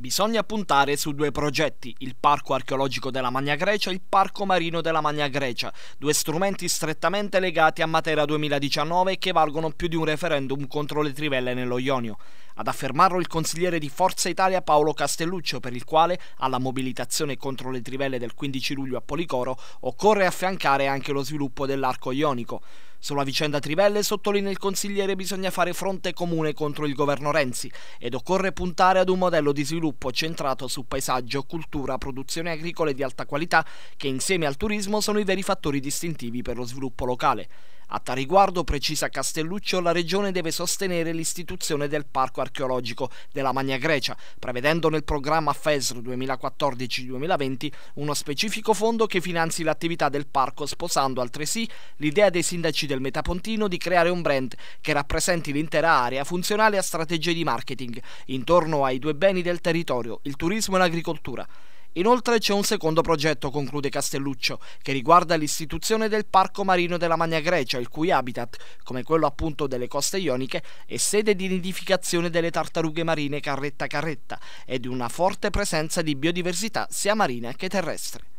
Bisogna puntare su due progetti, il Parco archeologico della Magna Grecia e il Parco marino della Magna Grecia, due strumenti strettamente legati a Matera 2019 che valgono più di un referendum contro le trivelle nello Ionio. Ad affermarlo il consigliere di Forza Italia Paolo Castelluccio, per il quale alla mobilitazione contro le trivelle del 15 luglio a Policoro occorre affiancare anche lo sviluppo dell'arco ionico. Sulla vicenda Trivelle, sottolinea il consigliere, bisogna fare fronte comune contro il governo Renzi ed occorre puntare ad un modello di sviluppo centrato su paesaggio, cultura, produzioni agricole di alta qualità che insieme al turismo sono i veri fattori distintivi per lo sviluppo locale. A tal riguardo, precisa Castelluccio, la Regione deve sostenere l'istituzione del Parco archeologico della Magna Grecia, prevedendo nel programma FESR 2014-2020 uno specifico fondo che finanzi l'attività del parco, sposando altresì l'idea dei sindaci del Metapontino di creare un brand che rappresenti l'intera area funzionale a strategie di marketing intorno ai due beni del territorio, il turismo e l'agricoltura. Inoltre c'è un secondo progetto, conclude Castelluccio, che riguarda l'istituzione del Parco Marino della Magna Grecia, il cui habitat, come quello appunto delle coste ioniche, è sede di nidificazione delle tartarughe marine carretta carretta e di una forte presenza di biodiversità sia marina che terrestre.